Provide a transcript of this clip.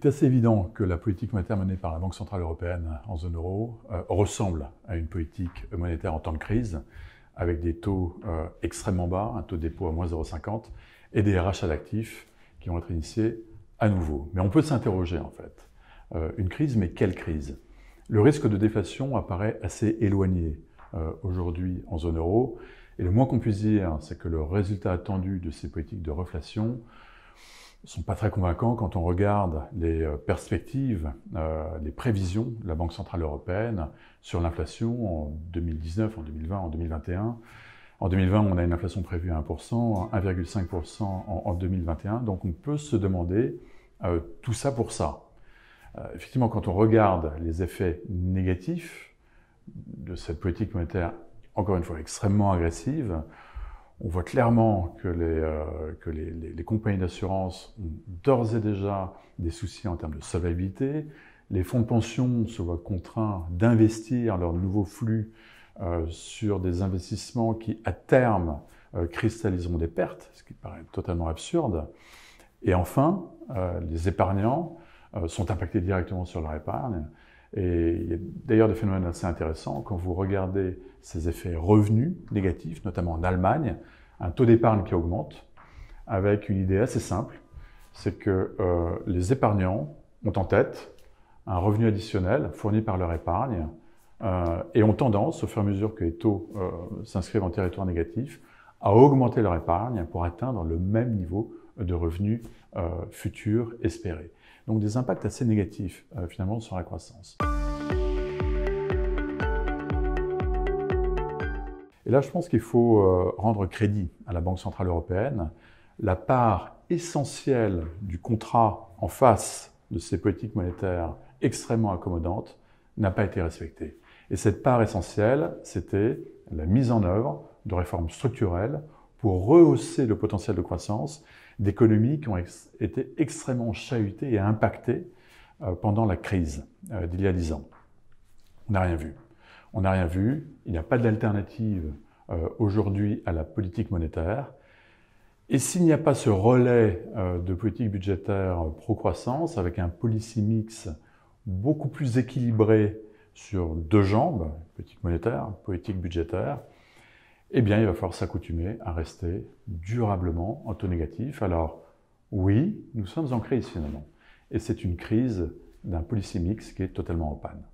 est assez évident que la politique monétaire menée par la Banque Centrale Européenne en zone euro euh, ressemble à une politique monétaire en temps de crise, avec des taux euh, extrêmement bas, un taux de dépôt à moins 0,50, et des rachats d'actifs qui vont être initiés à nouveau. Mais on peut s'interroger en fait. Euh, une crise, mais quelle crise Le risque de déflation apparaît assez éloigné aujourd'hui en zone euro, et le moins qu'on puisse dire, c'est que le résultat attendu de ces politiques de reflation ne sont pas très convaincants quand on regarde les euh, perspectives, euh, les prévisions de la Banque Centrale Européenne sur l'inflation en 2019, en 2020, en 2021. En 2020, on a une inflation prévue à 1%, 1,5% en, 2021. Donc on peut se demander euh, tout ça pour ça. effectivement, quand on regarde les effets négatifs de cette politique monétaire, encore une fois, extrêmement agressive, on voit clairement que euh, les, compagnies d'assurance ont d'ores et déjà des soucis en termes de solvabilité. Les fonds de pension se voient contraints d'investir leurs nouveaux flux euh, sur des investissements qui, à terme, euh, cristalliseront des pertes, ce qui paraît totalement absurde. Et enfin, les épargnants sont impactés directement sur leur épargne et il y a d'ailleurs des phénomènes assez intéressants. Quand vous regardez ces effets revenus négatifs, notamment en Allemagne, un taux d'épargne qui augmente, avec une idée assez simple, c'est que euh, les épargnants ont en tête un revenu additionnel fourni par leur épargne euh, et ont tendance, au fur et à mesure que les taux euh, s'inscrivent en territoire négatif, à augmenter leur épargne pour atteindre le même niveau de revenus futurs espérés. Donc des impacts assez négatifs euh, finalement sur la croissance. Et là, je pense qu'il faut euh, rendre crédit à la Banque Centrale Européenne. La part essentielle du contrat en face de ces politiques monétaires extrêmement accommodantes n'a pas été respectée. Et cette part essentielle, c'était la mise en œuvre de réformes structurelles pour rehausser le potentiel de croissance d'économies qui ont été extrêmement chahutées et impactées euh, pendant la crise euh, d'il y a dix ans. On n'a rien vu. On n'a rien vu. Il n'y a pas d'alternative euh, aujourd'hui à la politique monétaire. Et s'il n'y a pas ce relais de politique budgétaire pro-croissance avec un policy mix beaucoup plus équilibré sur deux jambes, politique monétaire, politique budgétaire, eh bien, il va falloir s'accoutumer à rester durablement en taux négatif. Alors, oui, nous sommes en crise finalement. Et c'est une crise d'un polysémique qui est totalement en panne.